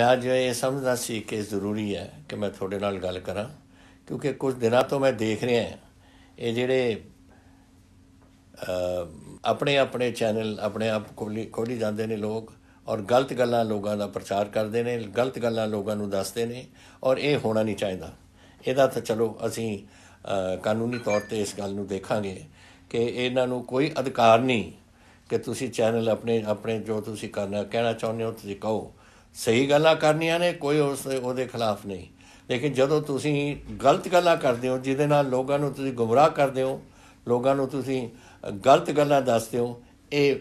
ਮੈਂ ਅੱਜ ਇਹ ਸਮਝਦਾ ਸੀ ਕਿ ਜ਼ਰੂਰੀ ਹੈ ਕਿ ਮੈਂ ਤੁਹਾਡੇ ਨਾਲ ਗੱਲ ਕਰਾਂ ਕਿਉਂਕਿ ਕੁਝ ਦਿਨਾਂ ਤੋਂ ਮੈਂ ਦੇਖ ਰਿਹਾ ਹਾਂ ਇਹ ਜਿਹੜੇ ਆਪਣੇ ਆਪਣੇ ਚੈਨਲ ਆਪਣੇ ਆਪ ਖੋਲੀ ਜਾਂਦੇ ਨੇ ਲੋਕ ਔਰ ਗਲਤ ਗੱਲਾਂ ਲੋਕਾਂ ਦਾ ਪ੍ਰਚਾਰ ਕਰਦੇ ਨੇ ਗਲਤ ਗੱਲਾਂ ਲੋਕਾਂ ਨੂੰ ਦੱਸਦੇ ਨੇ ਔਰ ਇਹ ਹੋਣਾ ਨਹੀਂ ਚਾਹੀਦਾ ਇਹਦਾ ਤਾਂ ਚਲੋ ਅਸੀਂ ਕਾਨੂੰਨੀ ਤੌਰ ਤੇ ਇਸ ਗੱਲ ਨੂੰ ਦੇਖਾਂਗੇ ਕਿ ਇਹਨਾਂ ਨੂੰ ਕੋਈ ਅਧਿਕਾਰ ਨਹੀਂ ਕਿ ਤੁਸੀਂ ਚੈਨਲ ਆਪਣੇ ਆਪਣੇ ਜੋ ਤੁਸੀਂ ਕਰਨਾ ਕਹਿਣਾ ਚਾਹੁੰਦੇ ਹੋ ਤੁਸੀਂ ਕਹੋ ਸਹੀ ਗੱਲਾਂ ਕਰਨੀਆਂ ਨੇ ਕੋਈ ਉਸ ਉਹਦੇ ਖਿਲਾਫ ਨਹੀਂ ਲੇਕਿਨ ਜਦੋਂ ਤੁਸੀਂ ਗਲਤ ਗੱਲਾਂ ਕਰਦੇ ਹੋ ਜਿਹਦੇ ਨਾਲ ਲੋਕਾਂ ਨੂੰ ਤੁਸੀਂ ਗੁੰਮਰਾਹ ਕਰਦੇ ਹੋ ਲੋਕਾਂ ਨੂੰ ਤੁਸੀਂ ਗਲਤ ਗੱਲਾਂ ਦੱਸਦੇ ਹੋ ਇਹ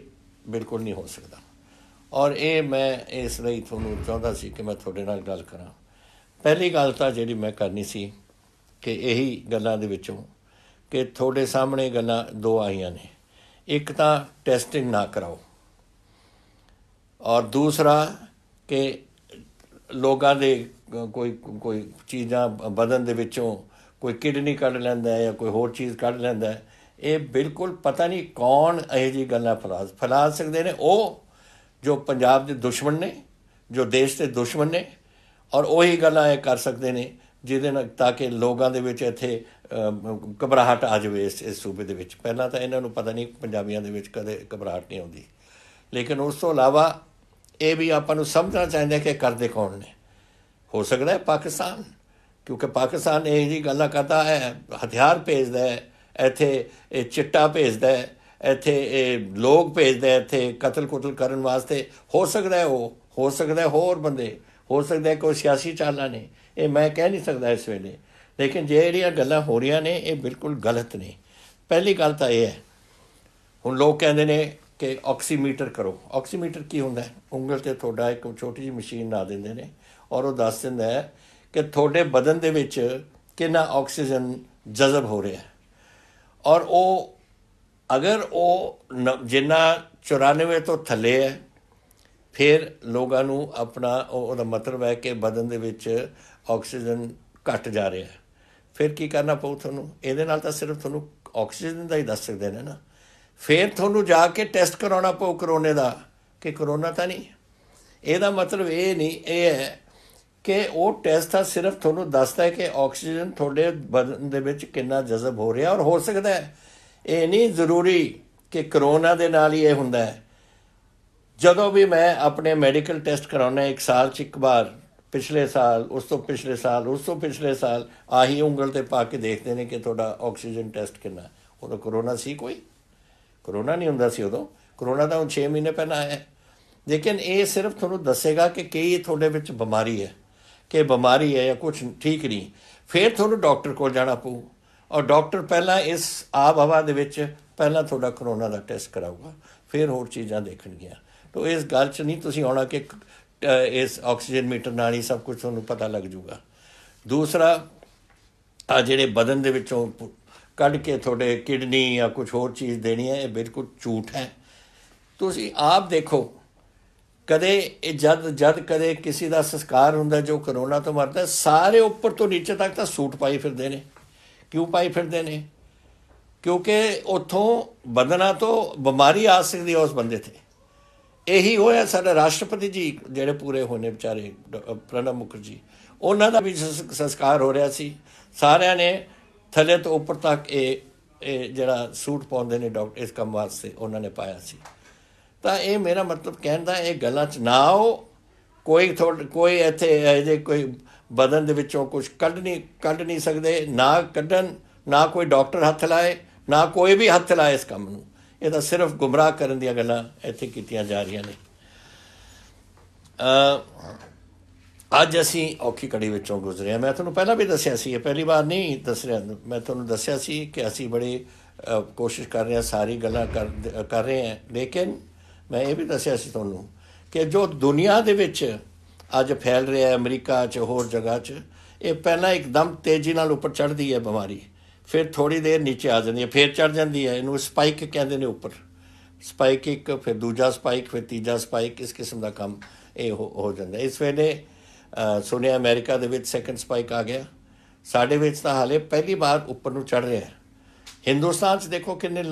ਬਿਲਕੁਲ ਨਹੀਂ ਹੋ ਸਕਦਾ ਔਰ ਇਹ ਮੈਂ ਇਸ ਲਈ ਤੁਹਾਨੂੰ ਚਾਹੁੰਦਾ ਸੀ ਕਿ ਮੈਂ ਤੁਹਾਡੇ ਨਾਲ ਗੱਲ ਕਰਾਂ ਪਹਿਲੀ ਗੱਲ ਤਾਂ ਜਿਹੜੀ ਮੈਂ ਕਰਨੀ ਸੀ ਕਿ ਇਹੀ ਗੱਲਾਂ ਦੇ ਵਿੱਚੋਂ ਕਿ ਤੁਹਾਡੇ ਸਾਹਮਣੇ ਗੱਲਾਂ ਦੋ ਆਈਆਂ ਨੇ ਇੱਕ ਤਾਂ ਟੈਸਟਿੰਗ ਨਾ ਕਰਾਓ ਔਰ ਦੂਸਰਾ ਕਿ ਲੋਕਾਂ ਦੇ ਕੋਈ ਕੋਈ ਚੀਜ਼ਾਂ ਬਦਨ ਦੇ ਵਿੱਚੋਂ ਕੋਈ ਕਿਡਨੀ ਕੱਢ ਲੈਂਦਾ ਹੈ ਜਾਂ ਕੋਈ ਹੋਰ ਚੀਜ਼ ਕੱਢ ਲੈਂਦਾ ਹੈ ਇਹ ਬਿਲਕੁਲ ਪਤਾ ਨਹੀਂ ਕੌਣ ਇਹ ਜੀ ਗੱਲਾਂ ਫਲਾਸ ਫਲਾ ਸਕਦੇ ਨੇ ਉਹ ਜੋ ਪੰਜਾਬ ਦੇ ਦੁਸ਼ਮਣ ਨੇ ਜੋ ਦੇਸ਼ ਦੇ ਦੁਸ਼ਮਣ ਨੇ ਔਰ ਉਹੀ ਗੱਲਾਂ ਇਹ ਕਰ ਸਕਦੇ ਨੇ ਜਿਹਦੇ ਨਾਲ ਤਾਂ ਕਿ ਲੋਕਾਂ ਦੇ ਵਿੱਚ ਇੱਥੇ ਘਬਰਾਹਟ ਆ ਜਾਵੇ ਇਸ ਇਸ ਸੂਬੇ ਦੇ ਵਿੱਚ ਪਹਿਲਾਂ ਤਾਂ ਇਹਨਾਂ ਨੂੰ ਪਤਾ ਨਹੀਂ ਪੰਜਾਬੀਆਂ ਦੇ ਵਿੱਚ ਕਦੇ ਘਬਰਾਹਟ ਨਹੀਂ ਆਉਂਦੀ ਲੇਕਿਨ ਉਸ ਤੋਂ ਇਲਾਵਾ ਇਹ ਵੀ ਆਪਾਂ ਨੂੰ ਸਮਝਣਾ ਚਾਹੀਦਾ ਕਿ ਕਰਦੇ ਕੌਣ ਨੇ ਹੋ ਸਕਦਾ ਹੈ ਪਾਕਿਸਤਾਨ ਕਿਉਂਕਿ ਪਾਕਿਸਤਾਨ ਇਹ ਜੀ ਗੱਲਾਂ ਕਰਦਾ ਹੈ ਹਥਿਆਰ ਭੇਜਦਾ ਹੈ ਇੱਥੇ ਇਹ ਚਿੱਟਾ ਭੇਜਦਾ ਹੈ ਇੱਥੇ ਇਹ ਲੋਕ ਭੇਜਦੇ ਇੱਥੇ ਕਤਲ ਕੁਤਲ ਕਰਨ ਵਾਸਤੇ ਹੋ ਸਕਦਾ ਹੈ ਉਹ ਹੋ ਸਕਦਾ ਹੈ ਹੋਰ ਬੰਦੇ ਹੋ ਸਕਦਾ ਹੈ ਕੋਈ ਸਿਆਸੀ ਚਾਲਾਂ ਨੇ ਇਹ ਮੈਂ ਕਹਿ ਨਹੀਂ ਸਕਦਾ ਇਸ ਵੇਲੇ ਲੇਕਿਨ ਜਿਹੜੀਆਂ ਗੱਲਾਂ ਹੋ ਰਹੀਆਂ ਨੇ ਇਹ ਬਿਲਕੁਲ ਗਲਤ ਨੇ ਪਹਿਲੀ ਗੱਲ ਤਾਂ ਇਹ ਹੈ ਹੁਣ ਲੋਕ ਕਹਿੰਦੇ ਨੇ ਕਿ ਆਕਸੀਮੀਟਰ ਕਰੋ ਆਕਸੀਮੀਟਰ ਕੀ ਹੁੰਦਾ ਹੈ ਉਂਗਲ ਤੇ ਤੁਹਾਡਾ ਇੱਕ ਛੋਟੀ ਜਿਹੀ ਮਸ਼ੀਨ ਲਾ ਦਿੰਦੇ ਨੇ ਔਰ ਉਹ ਦੱਸ ਦਿੰਦਾ ਹੈ ਕਿ ਤੁਹਾਡੇ ਬਦਨ ਦੇ ਵਿੱਚ ਕਿੰਨਾ ਆਕਸੀਜਨ ਜਜ਼ਬ ਹੋ ਰਿਹਾ ਹੈ ਔਰ ਉਹ ਅਗਰ ਉਹ ਜਿੰਨਾ 94 ਤੋਂ ਥੱਲੇ ਹੈ ਫਿਰ ਲੋਕਾਂ ਨੂੰ ਆਪਣਾ ਉਹਦਾ ਮਤਲਬ ਹੈ ਕਿ ਬਦਨ ਦੇ ਵਿੱਚ ਆਕਸੀਜਨ ਘਟ ਜਾ ਰਿਹਾ ਹੈ ਫਿਰ ਕੀ ਕਰਨਾ ਪਊ ਤੁਹਾਨੂੰ ਇਹਦੇ ਨਾਲ ਤਾਂ ਸਿਰਫ ਤੁਹਾਨੂੰ ਆਕਸੀਜਨ ਦਾ ਹੀ ਦੱਸ ਸਕਦੇ ਨੇ ਨਾ ਫੇਰ ਤੁਹਾਨੂੰ ਜਾ ਕੇ ਟੈਸਟ ਕਰਾਉਣਾ ਪਊ ਕਰੋਨੇ ਦਾ ਕਿ ਕਰੋਨਾ ਤਾਂ ਨਹੀਂ ਇਹਦਾ ਮਤਲਬ ਇਹ ਨਹੀਂ ਇਹ ਹੈ ਕਿ ਉਹ ਟੈਸਟ ਆ ਸਿਰਫ ਤੁਹਾਨੂੰ ਦੱਸਦਾ ਹੈ ਕਿ ਆਕਸੀਜਨ ਤੁਹਾਡੇ ਬਦਨ ਦੇ ਵਿੱਚ ਕਿੰਨਾ ਜਜ਼ਬ ਹੋ ਰਿਹਾ ਔਰ ਹੋ ਸਕਦਾ ਹੈ ਇਹ ਨਹੀਂ ਜ਼ਰੂਰੀ ਕਿ ਕਰੋਨਾ ਦੇ ਨਾਲ ਹੀ ਇਹ ਹੁੰਦਾ ਹੈ ਜਦੋਂ ਵੀ ਮੈਂ ਆਪਣੇ ਮੈਡੀਕਲ ਟੈਸਟ ਕਰਾਉਣਾ ਇੱਕ ਸਾਲ ਚ ਇੱਕ ਵਾਰ ਪਿਛਲੇ ਸਾਲ ਉਸ ਤੋਂ ਪਿਛਲੇ ਸਾਲ ਉਸ ਤੋਂ ਪਿਛਲੇ ਸਾਲ ਆਹੀ ਉਂਗਲ ਤੇ ਪਾ ਕੇ ਦੇਖਦੇ ਨੇ ਕਿ ਤੁਹਾਡਾ ਆਕਸੀਜਨ ਟੈਸਟ ਕਿੰਨਾ ਉਹ ਕਰੋਨਾ ਸੀ ਕੋਈ ਕਰੋਨਾ ਨਹੀਂ ਹੁੰਦਾ ਸੀ ਉਦੋਂ ਕਰੋਨਾ ਤਾਂ 6 ਮਹੀਨੇ ਪਹਿਲਾਂ ਆਇਆ ਲੇਕਿਨ ਇਹ ਸਿਰਫ ਤੁਹਾਨੂੰ ਦੱਸੇਗਾ ਕਿ ਕੀ ਤੁਹਾਡੇ ਵਿੱਚ ਬਿਮਾਰੀ ਹੈ ਕਿ ਬਿਮਾਰੀ ਹੈ ਜਾਂ ਕੁਝ ਠੀਕ ਨਹੀਂ ਫਿਰ ਤੁਹਾਨੂੰ ਡਾਕਟਰ ਕੋਲ ਜਾਣਾ ਪਊ ਔਰ ਡਾਕਟਰ ਪਹਿਲਾਂ ਇਸ ਆਬ ਹਵਾ ਦੇ ਵਿੱਚ ਪਹਿਲਾਂ ਤੁਹਾਡਾ ਕਰੋਨਾ ਦਾ ਟੈਸਟ ਕਰਾਊਗਾ ਫਿਰ ਹੋਰ ਚੀਜ਼ਾਂ ਦੇਖਣਗੀਆਂ ਤੋ ਇਸ ਗੱਲ 'ਚ ਨਹੀਂ ਤੁਸੀਂ ਆਉਣਾ ਕਿ ਇਸ ਆਕਸੀਜਨ ਮੀਟਰ ਨਾਲ ਹੀ ਸਭ ਕੁਝ ਤੁਹਾਨੂੰ ਪਤਾ ਲੱਗ ਜਾਊਗਾ ਦੂਸਰਾ ਆ ਜਿਹੜੇ ਬਦਨ ਦੇ ਵਿੱਚੋਂ ਕੱਢ ਕੇ ਤੁਹਾਡੇ ਕਿਡਨੀ ਜਾਂ ਕੁਝ ਹੋਰ ਚੀਜ਼ ਦੇਣੀ ਹੈ ਇਹ ਬਿਲਕੁਲ ਝੂਠ ਹੈ ਤੁਸੀਂ ਆਪ ਦੇਖੋ ਕਦੇ ਇਹ ਜਦ ਜਦ ਕਦੇ ਕਿਸੇ ਦਾ ਸੰਸਕਾਰ ਹੁੰਦਾ ਜੋ ਕਰੋਨਾ ਤੋਂ ਮਰਦਾ ਸਾਰੇ ਉੱਪਰ ਤੋਂ ਨੀਚੇ ਤੱਕ ਤਾਂ ਸੂਟ ਪਾਈ ਫਿਰਦੇ ਨੇ ਕਿਉਂ ਪਾਈ ਫਿਰਦੇ ਨੇ ਕਿਉਂਕਿ ਉਥੋਂ ਬੰਦਨਾ ਤੋਂ ਬਿਮਾਰੀ ਆ ਸਕਦੀ ਉਸ ਬੰਦੇ ਤੇ ਇਹੀ ਹੋਇਆ ਸਾਡੇ ਰਾਸ਼ਟਰਪਤੀ ਜੀ ਜਿਹੜੇ ਪੂਰੇ ਹੋਣੇ ਵਿਚਾਰੇ ਪ੍ਰਣਬ ਮੁਖਰਜੀ ਉਹਨਾਂ ਦਾ ਵੀ ਸੰਸਕਾਰ ਹੋ ਰਿਹਾ ਸੀ ਸਾਰਿਆਂ ਨੇ ਥੱਲੇ ਤੋਂ ਉੱਪਰ ਤੱਕ ਇਹ ਇਹ ਜਿਹੜਾ ਸੂਟ ਪਾਉਂਦੇ ਨੇ ਡਾਕਟਰ ਇਸ ਕੰਮ ਵਾਸਤੇ ਉਹਨਾਂ ਨੇ ਪਾਇਆ ਸੀ ਤਾਂ ਇਹ ਮੇਰਾ ਮਤਲਬ ਕਹਿੰਦਾ ਇਹ ਗੱਲਾਂ 'ਚ ਨਾ ਆਓ ਕੋਈ ਕੋਈ ਇੱਥੇ ਇਹਦੇ ਕੋਈ ਬਦਨ ਦੇ ਵਿੱਚੋਂ ਕੁਝ ਕੱਢ ਨਹੀਂ ਕੱਢ ਨਹੀਂ ਸਕਦੇ ਨਾ ਕੱਢਣ ਨਾ ਕੋਈ ਡਾਕਟਰ ਹੱਥ ਲਾਏ ਨਾ ਕੋਈ ਵੀ ਹੱਥ ਲਾਏ ਇਸ ਕੰਮ ਨੂੰ ਇਹ ਤਾਂ ਸਿਰਫ ਗੁੰਮਰਾਹ ਕਰਨ ਦੀਆਂ ਗੱਲਾਂ ਇੱਥੇ ਕੀਤੀਆਂ ਜਾ ਰਹੀਆਂ ਨੇ ਅ ਅੱਜ ਅਸੀਂ ਔਖੀ ਕੜੀ ਵਿੱਚੋਂ ਗੁਜ਼ਰੇ ਆ ਮੈਂ ਤੁਹਾਨੂੰ ਪਹਿਲਾਂ ਵੀ ਦੱਸਿਆ ਸੀ ਇਹ ਪਹਿਲੀ ਵਾਰ ਨਹੀਂ ਦੱਸ ਰਿਹਾ ਮੈਂ ਤੁਹਾਨੂੰ ਦੱਸਿਆ ਸੀ ਕਿ ਅਸੀਂ ਬੜੇ ਕੋਸ਼ਿਸ਼ ਕਰ ਰਹੇ ਆ ਸਾਰੀ ਗੱਲਾਂ ਕਰ ਰਹੇ ਆ ਲੇਕਿਨ ਮੈਂ ਇਹ ਵੀ ਦੱਸਿਆ ਸੀ ਤੁਹਾਨੂੰ ਕਿ ਜੋ ਦੁਨੀਆ ਦੇ ਵਿੱਚ ਅੱਜ ਫੈਲ ਰਿਹਾ ਹੈ ਅਮਰੀਕਾ 'ਚ ਹੋਰ ਜਗ੍ਹਾ 'ਚ ਇਹ ਪਹਿਲਾਂ ਇੱਕਦਮ ਤੇਜ਼ੀ ਨਾਲ ਉੱਪਰ ਚੜਦੀ ਹੈ ਬਿਮਾਰੀ ਫਿਰ ਥੋੜੀ ਦੇਰ ਨੀਚੇ ਆ ਜਾਂਦੀ ਹੈ ਫਿਰ ਚੜ ਜਾਂਦੀ ਹੈ ਇਹਨੂੰ ਸਪਾਈਕ ਕਹਿੰਦੇ ਨੇ ਉੱਪਰ ਸਪਾਈਕ ਇੱਕ ਫਿਰ ਦੂਜਾ ਸਪਾਈਕ ਫਿਰ ਤੀਜਾ ਸਪਾਈਕ ਇਸ ਕਿਸਮ ਦਾ ਕੰਮ ਇਹ ਹੋ ਜਾਂਦਾ ਇਸ ਵੇਲੇ ਸੁਣਿਆ ਅਮਰੀਕਾ ਦੇ ਵਿੱਚ ਸੈਕੰਡ ਸਪਾਈਕ ਆ ਗਿਆ ਸਾਡੇ ਵਿੱਚ ਤਾਂ ਹਾਲੇ ਪਹਿਲੀ ਵਾਰ ਉੱਪਰ ਨੂੰ ਚੜ ਰਿਹਾ ਹੈ ਹਿੰਦੁਸਤਾਨ 'ਚ ਦੇਖੋ ਕਿੰਨੇ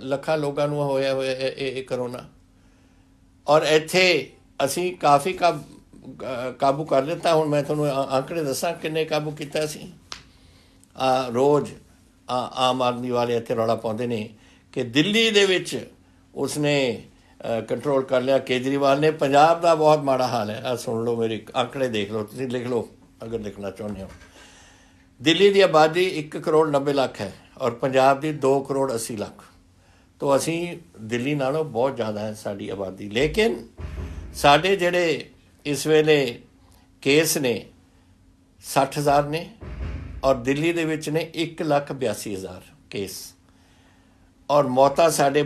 ਲੱਖਾਂ ਲੋਕਾਂ ਨੂੰ ਹੋਇਆ ਹੋਇਆ ਇਹ ਕਰੋਨਾ ਔਰ ਇੱਥੇ ਅਸੀਂ ਕਾਫੀ ਕਾਬੂ ਕਰ ਲਿੱਤਾ ਹੁਣ ਮੈਂ ਤੁਹਾਨੂੰ ਆંકੜੇ ਦੱਸਾਂ ਕਿੰਨੇ ਕਾਬੂ ਕੀਤਾ ਅਸੀਂ ਆ ਰੋਜ਼ ਆ ਆਮ ਆਦਮੀ ਵਾਲੇ ਇੱਥੇ ਰੌਲਾ ਪਾਉਂਦੇ ਨੇ ਕਿ ਦਿੱਲੀ ਦੇ ਵਿੱਚ ਉਸਨੇ ਕੰਟਰੋਲ ਕਰ ਲਿਆ ਕੇਜਰੀਵਾਲ ਨੇ ਪੰਜਾਬ ਦਾ ਬਹੁਤ ਮਾੜਾ ਹਾਲ ਹੈ ਆ ਸੁਣ ਲਓ ਮੇਰੇ ਅੰਕੜੇ ਦੇਖ ਲਓ ਤੁਸੀਂ ਲਿਖ ਲਓ ਅਗਰ ਦੇਖਣਾ ਚਾਹੁੰਦੇ ਹੋ ਦਿੱਲੀ ਦੀ ਆਬਾਦੀ 1 ਕਰੋੜ 90 ਲੱਖ ਹੈ ਔਰ ਪੰਜਾਬ ਦੀ 2 ਕਰੋੜ 80 ਲੱਖ ਤੋਂ ਅਸੀਂ ਦਿੱਲੀ ਨਾਲੋਂ ਬਹੁਤ ਜ਼ਿਆਦਾ ਹੈ ਸਾਡੀ ਆਬਾਦੀ ਲੇਕਿਨ ਸਾਡੇ ਜਿਹੜੇ ਇਸ ਵੇਲੇ ਕੇਸ ਨੇ 60000 ਨੇ ਔਰ ਦਿੱਲੀ ਦੇ ਵਿੱਚ ਨੇ 1,82,000 ਕੇਸ ਔਰ ਮੌਤਾਂ ਸਾਡੇ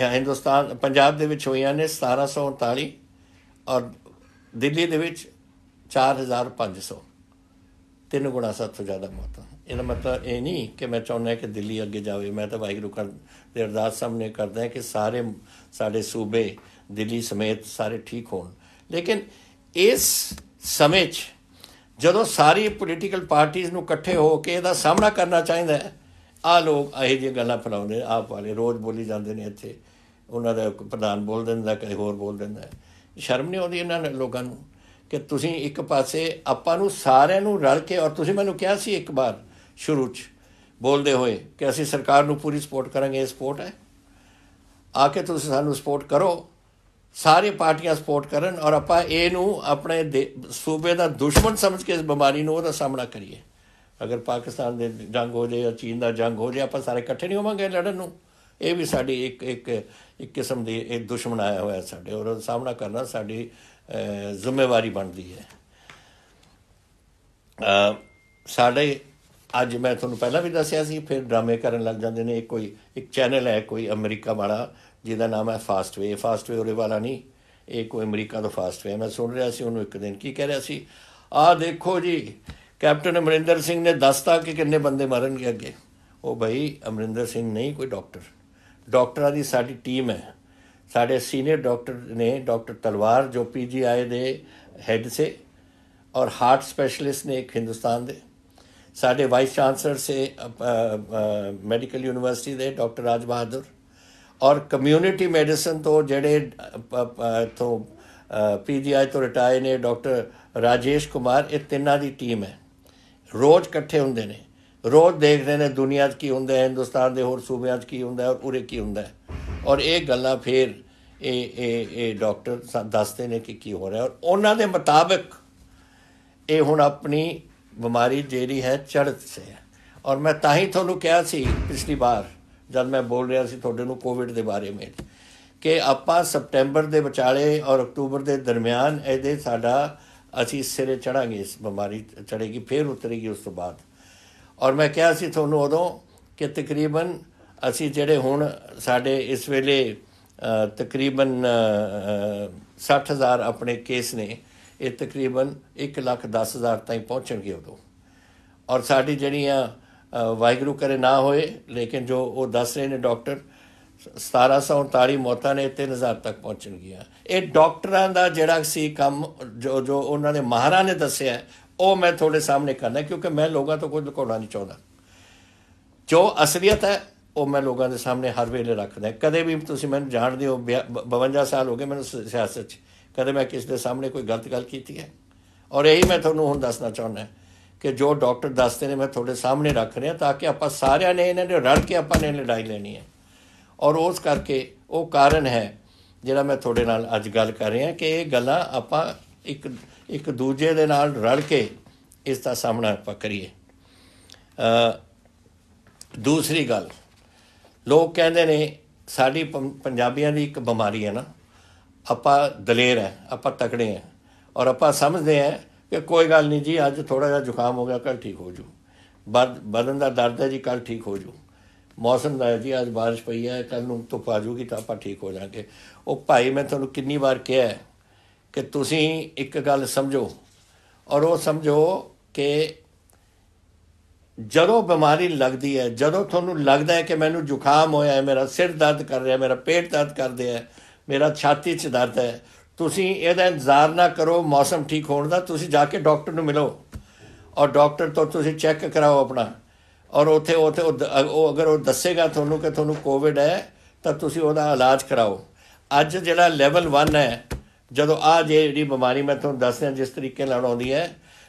ਹਿੰਦੁਸਤਾਨ ਪੰਜਾਬ ਦੇ ਵਿੱਚ ਹੋਈਆਂ ਨੇ 1739 ਔਰ ਦਿੱਲੀ ਦੇ ਵਿੱਚ 4500 ਤਿੰਨ ਗੁਣਾ ਸੱਤ ਤੋਂ ਜ਼ਿਆਦਾ ਮੌਤਾਂ ਇਹਨਾਂ ਮਤਲਬ ਇਹ ਨਹੀਂ ਕਿ ਮੈਂ ਚਾਹੁੰਦਾ ਕਿ ਦਿੱਲੀ ਅੱਗੇ ਜਾਵੇ ਮੈਂ ਤਾਂ ਵਾਹਿਗੁਰੂ ਕਰ ਦੇ ਅਰਦਾਸ ਸਾਹਮਣੇ ਕਰਦਾ ਕਿ ਸਾਰੇ ਸਾਡੇ ਸੂਬੇ ਦਿੱਲੀ ਸਮੇਤ ਸਾਰੇ ਠੀਕ ਹੋਣ ਲੇਕਿਨ ਇਸ ਸਮੇਂ ਜਦੋਂ ਸਾਰੀ ਪੋਲੀਟੀਕਲ ਪਾਰਟੀਆਂ ਨੂੰ ਇਕੱਠੇ ਹੋ ਕੇ ਇਹਦਾ ਸਾਹਮਣਾ ਕਰਨਾ ਚਾਹੀਦਾ ਹੈ ਆ ਲੋਕ ਇਹ ਜਿਹੇ ਗੱਲਾਂ ਫਲਾਉਂਦੇ ਆਪ ਵਾਲੇ ਰੋਜ਼ ਬੋਲੀ ਜਾਂਦੇ ਨੇ ਇੱਥੇ ਉਹਨਾਂ ਦਾ ਪ੍ਰਧਾਨ ਬੋਲ ਦਿੰਦਾ ਕਈ ਹੋਰ ਬੋਲ ਦਿੰਦਾ ਸ਼ਰਮ ਨਹੀਂ ਆਉਂਦੀ ਇਹਨਾਂ ਲੋਕਾਂ ਨੂੰ ਕਿ ਤੁਸੀਂ ਇੱਕ ਪਾਸੇ ਆਪਾਂ ਨੂੰ ਸਾਰਿਆਂ ਨੂੰ ਰਲ ਕੇ ਔਰ ਤੁਸੀਂ ਮੈਨੂੰ ਕਿਹਾ ਸੀ ਇੱਕ ਵਾਰ ਸ਼ੁਰੂ 'ਚ ਬੋਲਦੇ ਹੋਏ ਕਿ ਅਸੀਂ ਸਰਕਾਰ ਨੂੰ ਪੂਰੀ ਸਪੋਰਟ ਕਰਾਂਗੇ ਇਹ ਸਪੋਰਟ ਹੈ ਆ ਕੇ ਤੁਸੀਂ ਸਾਨੂੰ ਸਪੋਰਟ ਕਰੋ ਸਾਰੇ ਪਾਰਟੀਆਂ ਸਪੋਰਟ ਕਰਨ ਔਰ ਆਪਾਂ ਇਹ ਨੂੰ ਆਪਣੇ ਸੂਬੇ ਦਾ ਦੁਸ਼ਮਣ ਸਮਝ ਕੇ ਇਸ ਬਿਮਾਰੀ ਨੂੰ ਉਹਦਾ ਸਾਹਮਣਾ ਕਰੀਏ ਅਗਰ ਪਾਕਿਸਤਾਨ ਦੇ ਜੰਗ ਹੋ ਜਾਏ ਜਾਂ ਚੀਨ ਦਾ ਜੰਗ ਹੋ ਜਾਏ ਆਪਾਂ ਸਾਰੇ ਇਕੱਠੇ ਨਹੀਂ ਹੋਵਾਂਗੇ ਲੜਨ ਨੂੰ ਇਹ ਵੀ ਸਾਡੀ ਇੱਕ ਇੱਕ ਇੱਕ ਕਿਸਮ ਦੀ ਇਹ ਦੁਸ਼ਮਣ ਆਇਆ ਹੋਇਆ ਸਾਡੇ ਔਰ ਸਾਹਮਣਾ ਕਰਨਾ ਸਾਡੀ ਜ਼ਿੰਮੇਵਾਰੀ ਬਣਦੀ ਹੈ ਸਾਡੇ ਅੱਜ ਮੈਂ ਤੁਹਾਨੂੰ ਪਹਿਲਾਂ ਵੀ ਦੱਸਿਆ ਸੀ ਫਿਰ ਡਰਾਮੇ ਕਰਨ ਲੱਗ ਜਾਂਦੇ ਨੇ ਕੋਈ ਇੱਕ ਚੈਨਲ ਹੈ ਕੋਈ ਅਮਰੀਕਾ ਵਾਲਾ ਜਿਹਦਾ ਨਾਮ ਹੈ ਫਾਸਟ ਵੇ ਫਾਸਟ ਵੇ ਉਹਦੇ ਵਾਲਾ ਨਹੀਂ ਇਹ ਕੋਈ ਅਮਰੀਕਾ ਦਾ ਫਾਸਟ ਵੇ ਮੈਂ ਸੁਣ ਰਿਹਾ ਸੀ ਉਹਨੂੰ ਇੱਕ ਦਿਨ ਕੀ ਕਹਿ ਰਿਹਾ ਸੀ ਆ ਦੇਖੋ ਜੀ ਕੈਪਟਨ ਅਮਰਿੰਦਰ ਸਿੰਘ ਨੇ ਦੱਸਤਾ ਕਿ ਕਿੰਨੇ ਬੰਦੇ ਮਰਨਗੇ ਅੱਗੇ ਉਹ ਭਾਈ ਅਮਰਿੰਦਰ ਸਿੰਘ ਨਹੀਂ ਕੋਈ ਡਾਕਟਰ ਡਾਕਟਰਾਂ ਦੀ ਸਾਡੀ ਟੀਮ ਹੈ ਸਾਡੇ ਸੀਨੀਅਰ ਡਾਕਟਰ ਨੇ ਡਾਕਟਰ ਤਲਵਾਰ ਜੋ ਪੀਜੀਆਈ ਦੇ ਹੈੱਡ ਸੇ ਔਰ ਹਾਰਟ ਸਪੈਸ਼ਲਿਸਟ ਨੇ ਇੱਕ ਹਿੰਦੁਸਤਾਨ ਦੇ ਸਾਡੇ ਵਾਈਸ ਚਾਂਸਲਰ ਸੇ ਮੈਡੀਕਲ ਯੂਨੀਵਰਸਿਟੀ ਦੇ ਡਾਕਟਰ ਰਾਜ ਬਹਾਦਰ ਔਰ ਕਮਿਊਨਿਟੀ ਮੈਡੀਸਨ ਤੋਂ ਜਿਹੜੇ ਤੋਂ ਪੀਜੀਆਈ ਤੋਂ ਰਿਟਾਇਰ ਨੇ ਡਾਕਟਰ ਰਾਜੇਸ਼ ਕੁਮਾਰ ਇਹ ਤਿੰਨਾਂ ਦੀ ਟੀਮ ਹੈ ਰੋਜ਼ ਇਕੱਠੇ ਹੁੰਦੇ ਨੇ ਰੋਜ਼ ਦੇਖਦੇ ਨੇ ਦੁਨੀਆ 'ਚ ਕੀ ਹੁੰਦਾ ਹੈ ਹਿੰਦੁਸਤਾਨ ਦੇ ਹੋਰ ਸੂਬਿਆਂ 'ਚ ਕੀ ਹੁੰਦਾ ਹੈ ਔਰ ਉਰੇ ਕੀ ਹੁੰਦਾ ਹੈ ਔਰ ਇਹ ਗੱਲਾਂ ਫੇਰ ਇਹ ਇਹ ਇਹ ਡਾਕਟਰ ਦੱਸਦੇ ਨੇ ਕਿ ਕੀ ਹੋ ਰਿਹਾ ਔਰ ਉਹਨਾਂ ਦੇ ਮੁਤਾਬਕ ਇਹ ਹੁਣ ਆਪਣੀ ਬਿਮਾਰੀ ਜਿਹੜੀ ਹੈ ਚੜ੍ਹਤ ਸੇ ਔਰ ਮੈਂ ਤਾਂ ਹੀ ਤੁਹਾਨੂੰ ਕਿਹਾ ਸੀ ਪਿਛਲੀ ਵਾਰ ਜਦ ਮੈਂ ਬੋਲ ਰਿਹਾ ਸੀ ਤੁਹਾਡੇ ਨੂੰ ਕੋਵਿਡ ਦੇ ਬਾਰੇ ਵਿੱਚ ਕਿ ਆਪਾਂ ਸਪਟੈਂਬਰ ਦੇ ਵਿਚਾਲੇ ਔਰ ਅਕਤੂਬਰ ਦੇ ਦਰਮਿਆਨ ਇਹਦੇ ਸਾਡਾ ਅਸੀਂ ਇਸ ਸਿਰੇ ਚੜਾਂਗੇ ਇਸ ਬਿਮਾਰੀ ਚੜੇਗੀ ਫੇਰ ਉਤਰੇਗੀ ਉਸ ਤੋਂ ਬਾਅਦ ਔਰ ਮੈਂ ਕਿਹਾ ਸੀ ਤੁਹਾਨੂੰ ਉਦੋਂ ਕਿ ਤਕਰੀਬਨ ਅਸੀਂ ਜਿਹੜੇ ਹੁਣ ਸਾਡੇ ਇਸ ਵੇਲੇ ਤਕਰੀਬਨ 60000 ਆਪਣੇ ਕੇਸ ਨੇ ਇਹ ਤਕਰੀਬਨ 1 ਲੱਖ 10000 ਤਾਈਂ ਪਹੁੰਚਣਗੇ ਉਦੋਂ ਔਰ ਸਾਡੀ ਜਿਹੜੀਆਂ ਵਾਇਗਰੂ ਕਰੇ ਨਾ ਹੋਏ ਲੇਕਿਨ ਜੋ ਉਹ ਦੱਸ ਰਹੇ ਨੇ ਡਾਕਟਰ 1739 ਮੌਤਾਂ ਨੇ 3000 ਤੱਕ ਪਹੁੰਚਣ ਗਿਆ ਇਹ ਡਾਕਟਰਾਂ ਦਾ ਜਿਹੜਾ ਸੀ ਕੰਮ ਜੋ ਜੋ ਉਹਨਾਂ ਨੇ ਮਹਾਰਾ ਨੇ ਦੱਸਿਆ ਉਹ ਮੈਂ ਤੁਹਾਡੇ ਸਾਹਮਣੇ ਕਰਨਾ ਕਿਉਂਕਿ ਮੈਂ ਲੋਕਾਂ ਤੋਂ ਕੋਈ ਲੁਕਾਉਣਾ ਨਹੀਂ ਚਾਹੁੰਦਾ ਜੋ ਅਸਲੀਅਤ ਹੈ ਉਹ ਮੈਂ ਲੋਕਾਂ ਦੇ ਸਾਹਮਣੇ ਹਰ ਵੇਲੇ ਰੱਖਦਾ ਕਦੇ ਵੀ ਤੁਸੀਂ ਮੈਨੂੰ ਜਾਣਦੇ ਹੋ 52 ਸਾਲ ਹੋ ਗਏ ਮੈਨੂੰ ਸਿਆਸਤ 'ਚ ਕਦੇ ਮੈਂ ਕਿਸੇ ਦੇ ਸਾਹਮਣੇ ਕੋਈ ਗਲਤ ਗੱਲ ਕੀਤੀ ਹੈ ਔਰ ਇਹੀ ਮੈਂ ਤੁਹਾਨੂੰ ਹੁਣ ਦੱਸਣਾ ਚਾਹੁੰਦਾ ਕਿ ਜੋ ਡਾਕਟਰ ਦੱਸਦੇ ਨੇ ਮੈਂ ਤੁਹਾਡੇ ਸਾਹਮਣੇ ਰੱਖ ਰਿਹਾ ਤਾਂ ਕਿ ਆਪਾਂ ਸਾਰਿਆਂ ਨੇ ਇਹਨਾਂ ਦੇ ਰਲ ਕੇ ਆਪਾਂ ਨੇ ਲੜਾਈ ਲੈਣੀ ਹੈ ਔਰ ਉਸ ਕਰਕੇ ਉਹ ਕਾਰਨ ਹੈ ਜਿਹੜਾ ਮੈਂ ਤੁਹਾਡੇ ਨਾਲ ਅੱਜ ਗੱਲ ਕਰ ਰਿਹਾ ਕਿ ਇਹ ਗੱਲਾਂ ਆਪਾਂ ਇੱਕ ਇੱਕ ਦੂਜੇ ਦੇ ਨਾਲ ਰਲ ਕੇ ਇਸ ਦਾ ਸਾਹਮਣਾ ਆਪਾਂ ਕਰੀਏ ਅ ਦੂਸਰੀ ਗੱਲ ਲੋਕ ਕਹਿੰਦੇ ਨੇ ਸਾਡੀ ਪੰਜਾਬੀਆਂ ਦੀ ਇੱਕ ਬਿਮਾਰੀ ਹੈ ਨਾ ਆਪਾਂ ਦਲੇਰ ਹੈ ਆਪਾਂ ਤਕੜੇ ਹੈ ਔਰ ਆਪਾਂ ਸਮਝਦੇ ਹਾਂ ਕਿ ਕੋਈ ਗੱਲ ਨਹੀਂ ਜੀ ਅੱਜ ਥੋੜਾ ਜਿਹਾ ਜ਼ੁਕਾਮ ਹੋ ਗਿਆ ਕੱਲ ਠੀਕ ਹੋ ਜੂ ਬਦਨ ਦਾ ਦਰਦ ਹੈ ਜੀ ਕੱਲ ਠੀਕ ਹੋ ਜੂ ਮੌਸਮ ਦਾ ਜੀ ਅੱਜ بارش ਪਈ ਹੈ ਕੱਲ ਨੂੰ ਧੁੱਪ ਆ ਜੂਗੀ ਤਾਂ ਆਪਾਂ ਠੀਕ ਹੋ ਜਾਾਂਗੇ ਉਹ ਭਾਈ ਮੈਂ ਤੁਹਾਨੂੰ ਕਿੰਨੀ ਵਾਰ ਕਿਹਾ ਕਿ ਤੁਸੀਂ ਇੱਕ ਗੱਲ ਸਮਝੋ ਔਰ ਉਹ ਸਮਝੋ ਕਿ ਜਦੋਂ ਬਿਮਾਰੀ ਲੱਗਦੀ ਹੈ ਜਦੋਂ ਤੁਹਾਨੂੰ ਲੱਗਦਾ ਹੈ ਕਿ ਮੈਨੂੰ ਜ਼ੁਕਾਮ ਹੋਇਆ ਹੈ ਮੇਰਾ ਸਿਰ ਦਰਦ ਕਰ ਰਿਹਾ ਮੇਰਾ ਪੇਟ ਦਰਦ ਕਰਦੇ ਹੈ ਮੇਰਾ ਛਾਤੀ 'ਚ ਦਰਦ ਹੈ ਤੁਸੀਂ ਇਹਦਾ ਇੰਤਜ਼ਾਰ ਨਾ ਕਰੋ ਮੌਸਮ ਠੀਕ ਹੋਣ ਦਾ ਤੁਸੀਂ ਜਾ ਕੇ ਡਾਕਟਰ ਨੂੰ ਮਿਲੋ ਔਰ ਡਾਕਟਰ ਤੋਂ ਤੁਸੀਂ ਚੈੱਕ ਕਰਾਓ ਆਪਣਾ ਔਰ ਉਥੇ ਉਥੇ ਉਹ ਅਗਰ ਉਹ ਦੱਸੇਗਾ ਤੁਹਾਨੂੰ ਕਿ ਤੁਹਾਨੂੰ ਕੋਵਿਡ ਹੈ ਤਾਂ ਤੁਸੀਂ ਉਹਦਾ ਇਲਾਜ ਕਰਾਓ ਅੱਜ ਜਿਹੜਾ ਲੈਵਲ 1 ਹੈ ਜਦੋਂ ਆ ਜਿਹੜੀ ਬਿਮਾਰੀ ਮੈਂ ਤੁਹਾਨੂੰ ਦੱਸ ਰਿਹਾ ਜਿਸ ਤਰੀਕੇ ਨਾਲ ਆਉਂਦੀ ਹੈ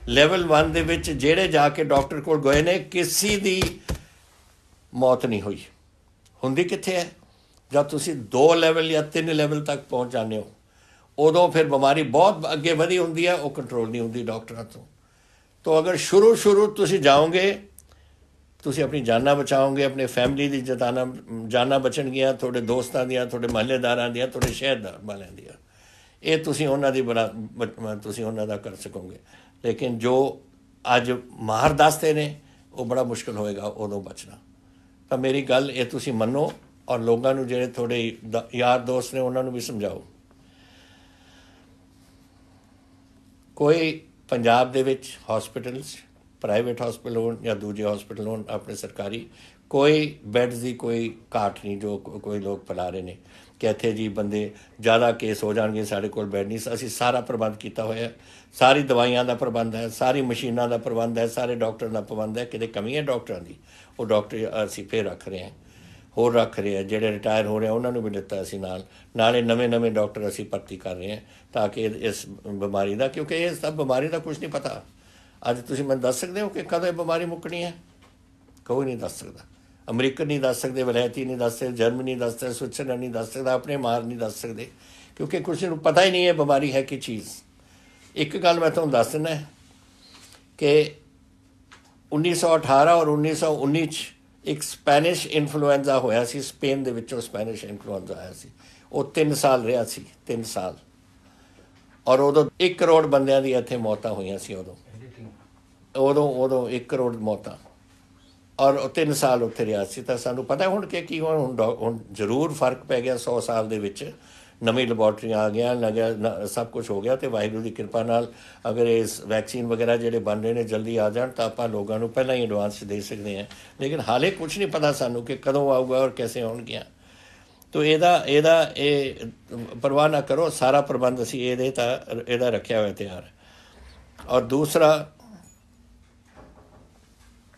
ਲੈਵਲ 1 ਦੇ ਵਿੱਚ ਜਿਹੜੇ ਜਾ ਕੇ ਡਾਕਟਰ ਕੋਲ ਗਏ ਨੇ ਕਿਸੇ ਦੀ ਮੌਤ ਨਹੀਂ ਹੋਈ ਹੁੰਦੀ ਕਿੱਥੇ ਹੈ ਜਦ ਤੁਸੀਂ 2 ਲੈਵਲ ਜਾਂ 3 ਲੈਵਲ ਤੱਕ ਪਹੁੰਚ ਜਾਂਦੇ ਹੋ ਉਦੋਂ ਫਿਰ ਬਿਮਾਰੀ ਬਹੁਤ ਅੱਗੇ ਵਧੀ ਹੁੰਦੀ ਹੈ ਉਹ ਕੰਟਰੋਲ ਨਹੀਂ ਹੁੰਦੀ ਡਾਕਟਰਾਂ ਤੋਂ ਤੋ ਅਗਰ ਸ਼ੁਰੂ ਸ਼ੁਰੂ ਤੁਸੀਂ ਜਾਓਗੇ ਤੁਸੀਂ ਆਪਣੀ ਜਾਨਾਂ ਬਚਾਓਗੇ ਆਪਣੇ ਫੈਮਿਲੀ ਦੀ ਜਤਾਨਾ ਜਾਨਾਂ ਬਚਣਗੀਆਂ ਤੁਹਾਡੇ ਦੋਸਤਾਂ ਦੀਆਂ ਤੁਹਾਡੇ ਮਹੱਲੇਦਾਰਾਂ ਦੀਆਂ ਤੁਹਾਡੇ ਦਾ ਵਾਲਿਆਂ ਦੀਆਂ ਇਹ ਤੁਸੀਂ ਉਹਨਾਂ ਦੀ ਤੁਸੀਂ ਉਹਨਾਂ ਦਾ ਕਰ ਸਕੋਗੇ ਲੇਕਿਨ ਜੋ ਅੱਜ ਮਾਰ ਦੱਸਦੇ ਨੇ ਉਹ ਬੜਾ ਮੁਸ਼ਕਲ ਹੋਏਗਾ ਉਹਨੋਂ ਬਚਣਾ ਤਾਂ ਮੇਰੀ ਗੱਲ ਇਹ ਤੁਸੀਂ ਮੰਨੋ ਔਰ ਲੋਕਾਂ ਨੂੰ ਜਿਹੜੇ ਤੁਹਾਡੇ ਯਾਰ ਦੋਸਤ ਨੇ ਉਹਨਾਂ ਨੂੰ ਵੀ ਸਮਝਾਓ ਕੋਈ ਪੰਜਾਬ ਦੇ ਵਿੱਚ ਹਸਪੀਟਲਸ ਪ੍ਰਾਈਵੇਟ ਹਸਪੀਟਲ ਹੋਣ ਜਾਂ ਦੂਜੇ ਹਸਪੀਟਲ ਹੋਣ ਆਪਣੇ ਸਰਕਾਰੀ ਕੋਈ ਬੈੱਡਸ ਦੀ ਕੋਈ ਘਾਟ ਨਹੀਂ ਜੋ ਕੋਈ ਲੋਕ ਫਲਾ ਰਹੇ ਨੇ ਕਿ ਇੱਥੇ ਜੀ ਬੰਦੇ ਜ਼ਿਆਦਾ ਕੇਸ ਹੋ ਜਾਣਗੇ ਸਾਡੇ ਕੋਲ ਬੈੱਡ ਨਹੀਂ ਅਸੀਂ ਸਾਰਾ ਪ੍ਰਬੰਧ ਕੀਤਾ ਹੋਇਆ ਸਾਰੀ ਦਵਾਈਆਂ ਦਾ ਪ੍ਰਬੰਧ ਹੈ ਸਾਰੀ ਮਸ਼ੀਨਾਂ ਦਾ ਪ੍ਰਬੰਧ ਹੈ ਸਾਰੇ ਡਾਕਟਰ ਦਾ ਪ੍ਰਬੰਧ ਹੈ ਕਿਤੇ ਕਮੀ ਹੈ ਡਾਕਟਰਾਂ ਦੀ ਉਹ ਡਾਕਟਰ ਅਸੀਂ ਫੇਰ ਰੱਖ ਰਹੇ ਹਾਂ ਹੋਰ ਰੱਖ ਰਹੇ ਆ ਜਿਹੜੇ ਰਿਟਾਇਰ ਹੋ ਰਹੇ ਆ ਉਹਨਾਂ ਨੂੰ ਵੀ ਦਿੱਤਾ ਅਸੀਂ ਨਾਲ ਨਾਲੇ ਨਵੇਂ-ਨਵੇਂ ਡਾਕਟਰ ਅਸੀਂ ਭਰਤੀ ਕਰ ਰਹੇ ਹਾਂ ਤਾਂ ਕਿ ਇਸ ਬਿਮਾਰੀ ਦਾ ਕਿਉਂਕਿ ਇਹ ਸਭ ਬਿਮਾਰੀ ਦਾ ਕੁਝ ਨਹੀਂ ਪਤਾ ਅੱਜ ਤੁਸੀਂ ਮੈਨੂੰ ਦੱਸ ਸਕਦੇ ਹੋ ਕਿ ਕਦੋਂ ਇਹ ਬਿਮਾਰੀ ਮੁੱਕਣੀ ਹੈ ਕੋਈ ਨਹੀਂ ਦੱਸ ਸਕਦਾ ਅਮਰੀਕਨ ਨਹੀਂ ਦੱਸ ਸਕਦੇ ਵਲੈਤੀ ਨਹੀਂ ਦੱਸ ਸਕਦੇ ਜਰਮਨੀ ਦੱਸ ਸਕਦੇ ਸੁਚਨ ਨਹੀਂ ਦੱਸ ਸਕਦਾ ਆਪਣੇ ਮਾਰ ਨਹੀਂ ਦੱਸ ਸਕਦੇ ਕਿਉਂਕਿ ਕੁਝ ਨੂੰ ਪਤਾ ਹੀ ਨਹੀਂ ਹੈ ਬਿਮਾਰੀ ਹੈ ਕੀ ਚੀਜ਼ ਇੱਕ ਗੱਲ ਮੈਂ ਤੁਹਾਨੂੰ ਦੱਸ ਦਿੰਦਾ ਕਿ 1918 ਔਰ 1919 ਚ ਇੱਕ ਸਪੈਨਿਸ਼ ਇਨਫਲੂਐਂਜ਼ਾ ਹੋਇਆ ਸੀ ਸਪੇਨ ਦੇ ਵਿੱਚੋਂ ਸਪੈਨਿਸ਼ ਇਨਫਲੂਐਂਜ਼ਾ ਆਇਆ ਸੀ ਉਹ 3 ਸਾਲ ਰਿਹਾ ਸੀ 3 ਸਾਲ ਔਰ ਉਦੋਂ 1 ਕਰੋੜ ਬੰਦਿਆਂ ਦੀ ਇੱਥੇ ਮੌਤਾਂ ਹੋਈਆਂ ਸੀ ਉਦੋਂ ਉਦੋਂ ਉਦੋਂ 1 ਕਰੋੜ ਮੌਤਾਂ ਔਰ 3 ਸਾਲ ਉੱਥੇ ਰਿਹਾ ਸੀ ਤਾਂ ਸਾਨੂੰ ਪਤਾ ਹੁਣ ਕਿ ਕੀ ਹੁਣ ਹੁਣ ਜ਼ਰੂਰ ਫਰਕ ਪੈ ਗਿਆ 100 ਸਾਲ ਦੇ ਵਿੱਚ ਨਵੀਂ ਲੈਬੋਰਟਰੀ ਆ ਗਿਆ ਨਗਰ ਸਭ ਕੁਝ ਹੋ ਗਿਆ ਤੇ ਵਾਹਿਗੁਰੂ ਦੀ ਕਿਰਪਾ ਨਾਲ ਅਗਰ ਇਸ ਵੈਕਸੀਨ ਵਗੈਰਾ ਜਿਹੜੇ ਬਣ ਰਹੇ ਨੇ ਜਲਦੀ ਆ ਜਾਣ ਤਾਂ ਆਪਾਂ ਲੋਕਾਂ ਨੂੰ ਪਹਿਲਾਂ ਹੀ ਐਡਵਾਂਸ ਦੇ ਸਕਦੇ ਹਾਂ ਲੇਕਿਨ ਹਾਲੇ ਕੁਝ ਨਹੀਂ ਪਤਾ ਸਾਨੂੰ ਕਿ ਕਦੋਂ ਆਊਗਾ ਔਰ ਕਿਵੇਂ ਆਉਣਗੀਆਂ ਤੋ ਇਹਦਾ ਇਹਦਾ ਇਹ ਪਰਵਾਹ ਨਾ ਕਰੋ ਸਾਰਾ ਪ੍ਰਬੰਧ ਅਸੀਂ ਇਹਦੇ ਤਾਂ ਇਹਦਾ ਰੱਖਿਆ ਹੋਇਆ ਤਿਆਰ ਔਰ ਦੂਸਰਾ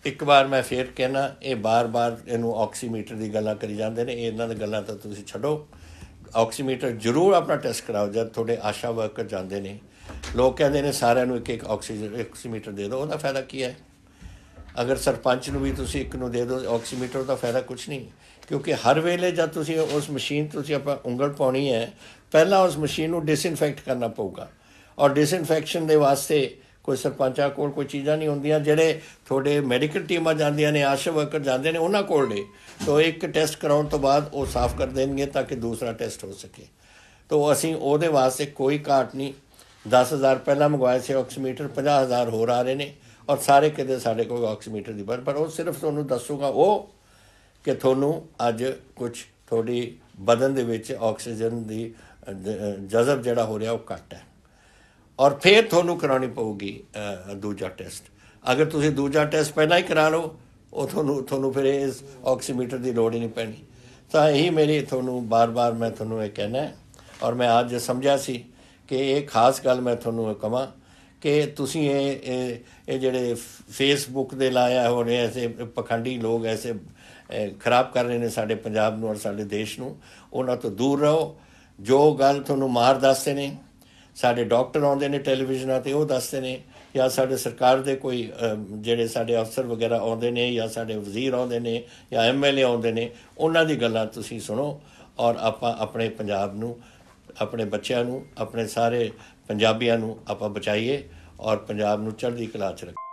ਇੱਕ ਵਾਰ ਮੈਂ ਫੇਰ ਕਹਿਣਾ ਇਹ ਬਾਰ-ਬਾਰ ਇਹਨੂੰ ਆਕਸੀਮੀਟਰ ਦੀ ਗੱਲਾਂ ਕਰੀ ਜਾਂਦੇ ਨੇ ਇਹਨਾਂ ਦੀ ਗੱਲਾਂ ਤਾਂ ਤੁਸੀਂ ਛੱਡੋ ਆਕਸੀਮੀਟਰ ਜ਼ਰੂਰ ਆਪਣਾ ਟੈਸਟ ਕਰਾਓ ਜਦ ਤੁਹਾਡੇ ਆਸ਼ਾ ਵਰਕਰ ਜਾਂਦੇ ਨੇ ਲੋਕ ਕਹਿੰਦੇ ਨੇ ਸਾਰਿਆਂ ਨੂੰ ਇੱਕ ਇੱਕ ਆਕਸੀਜਨ ਆਕਸੀਮੀਟਰ ਦੇ ਦਿਓ ਉਹਦਾ ਫਾਇਦਾ ਕੀ ਹੈ ਅਗਰ ਸਰਪੰਚ ਨੂੰ ਵੀ ਤੁਸੀਂ ਇੱਕ ਨੂੰ ਦੇ ਦਿਓ ਆਕਸੀਮੀਟਰ ਦਾ ਫਾਇਦਾ ਕੁਝ ਨਹੀਂ ਕਿਉਂਕਿ ਹਰ ਵੇਲੇ ਜਦ ਤੁਸੀਂ ਉਸ ਮਸ਼ੀਨ ਤੁਸੀਂ ਆਪਾਂ ਉਂਗਲ ਪਾਉਣੀ ਹੈ ਪਹਿਲਾਂ ਉਸ ਮਸ਼ੀਨ ਨੂੰ ਡਿਸਇਨਫੈਕਟ ਕਰਨਾ ਪਊਗਾ ਔਰ ਡਿਸਇਨਫੈਕਸ਼ਨ ਦੇ ਵਾਸਤੇ ਕੋਈ ਸਰਪੰਚਾਂ ਕੋਲ ਕੋਈ ਚੀਜ਼ਾਂ ਨਹੀਂ ਹੁੰਦੀਆਂ ਜਿਹੜੇ ਤੁਹਾਡੇ ਮੈਡੀਕਲ ਟੀਮਾਂ ਜਾਂਦੀਆਂ ਨੇ ਆਸ਼ਾ ਵਰਕਰ ਜਾਂਦੇ ਨੇ ਉਹਨਾਂ ਕੋਲ ਨੇ ਤੋਂ ਇੱਕ ਟੈਸਟ ਕਰਾਉਣ ਤੋਂ ਬਾਅਦ ਉਹ ਸਾਫ਼ ਕਰ ਦੇਣਗੇ ਤਾਂ ਕਿ ਦੂਸਰਾ ਟੈਸਟ ਹੋ ਸਕੇ ਤੋਂ ਅਸੀਂ ਉਹਦੇ ਵਾਸਤੇ ਕੋਈ ਘਾਟ ਨਹੀਂ 10000 ਪਹਿਲਾਂ ਮੰਗਵਾਏ ਸੀ ਆਕਸੀਮੀਟਰ 50000 ਹੋਰ ਆ ਰਹੇ ਨੇ ਔਰ ਸਾਰੇ ਕਿਤੇ ਸਾਡੇ ਕੋਲ ਆਕਸੀਮੀਟਰ ਦੀ ਪਰ ਉਹ ਸਿਰਫ ਤੁਹਾਨੂੰ ਦੱਸੂਗਾ ਉਹ ਕਿ ਤੁਹਾਨੂੰ ਅੱਜ ਕੁਝ ਤੁਹਾਡੀ ਬਦਨ ਦੇ ਵਿੱਚ ਆਕਸੀਜਨ ਦੀ ਜਜ਼ਬ ਜਿਹੜਾ ਹੋ ਰਿਹਾ ਉਹ ਘਟ ਹੈ ਔਰ ਫੇਰ ਤੁਹਾਨੂੰ ਕਰਾਉਣੀ ਪਊਗੀ ਦੂਜਾ ਟੈਸਟ ਅਗਰ ਤੁਸੀਂ ਦੂਜਾ ਟੈਸਟ ਪਹਿਲਾਂ ਹੀ ਕਰਾ ਲਓ ਉਹ ਤੁਹਾਨੂੰ ਤੁਹਾਨੂੰ ਫਿਰ ਇਸ ਆਕਸੀਮੀਟਰ ਦੀ ਲੋੜ ਹੀ ਨਹੀਂ ਪੈਣੀ ਤਾਂ ਇਹੀ ਮੇਰੀ ਤੁਹਾਨੂੰ ਬਾਰ-ਬਾਰ ਮੈਂ ਤੁਹਾਨੂੰ ਇਹ ਕਹਿਣਾ ਹੈ ਔਰ ਮੈਂ ਅੱਜ ਸਮਝਿਆ ਸੀ ਕਿ ਇਹ ਖਾਸ ਗੱਲ ਮੈਂ ਤੁਹਾਨੂੰ ਕਹਾਂ ਕਿ ਤੁਸੀਂ ਇਹ ਇਹ ਜਿਹੜੇ ਫੇਸਬੁੱਕ ਦੇ ਲਾਇਆ ਹੋ ਰਹੇ ਐਸੇ ਪਖੰਡੀ ਲੋਕ ਐਸੇ ਖਰਾਬ ਕਰ ਰਹੇ ਨੇ ਸਾਡੇ ਪੰਜਾਬ ਨੂੰ ਔਰ ਸਾਡੇ ਦੇਸ਼ ਨੂੰ ਉਹਨਾਂ ਤੋਂ ਦੂਰ ਰਹੋ ਜੋ ਗੱਲ ਤੁਹਾਨੂੰ ਮਾਰ ਦੱਸਦੇ ਨੇ ਸਾਡੇ ਡਾਕਟਰ ਆਉਂਦੇ ਨੇ ਟੈਲੀਵਿਜ਼ਨਾਂ ਤੇ ਉਹ ਦੱਸਦੇ ਨੇ ਜਾਂ ਸਾਡੇ ਸਰਕਾਰ ਦੇ ਕੋਈ ਜਿਹੜੇ ਸਾਡੇ ਅਫਸਰ ਵਗੈਰਾ ਆਉਂਦੇ ਨੇ ਜਾਂ ਸਾਡੇ ਵਜ਼ੀਰ ਆਉਂਦੇ ਨੇ ਜਾਂ ਐਮਐਲਏ ਆਉਂਦੇ ਨੇ ਉਹਨਾਂ ਦੀ ਗੱਲਾਂ ਤੁਸੀਂ ਸੁਣੋ ਔਰ ਆਪਾਂ ਆਪਣੇ ਪੰਜਾਬ ਨੂੰ ਆਪਣੇ ਬੱਚਿਆਂ ਨੂੰ ਆਪਣੇ ਸਾਰੇ ਪੰਜਾਬੀਆਂ ਨੂੰ ਆਪਾਂ ਬਚਾਈਏ ਔਰ ਪੰਜਾਬ ਨੂੰ ਚੜ੍ਹਦੀ ਕਲਾ 'ਚ ਰੱਖੀਏ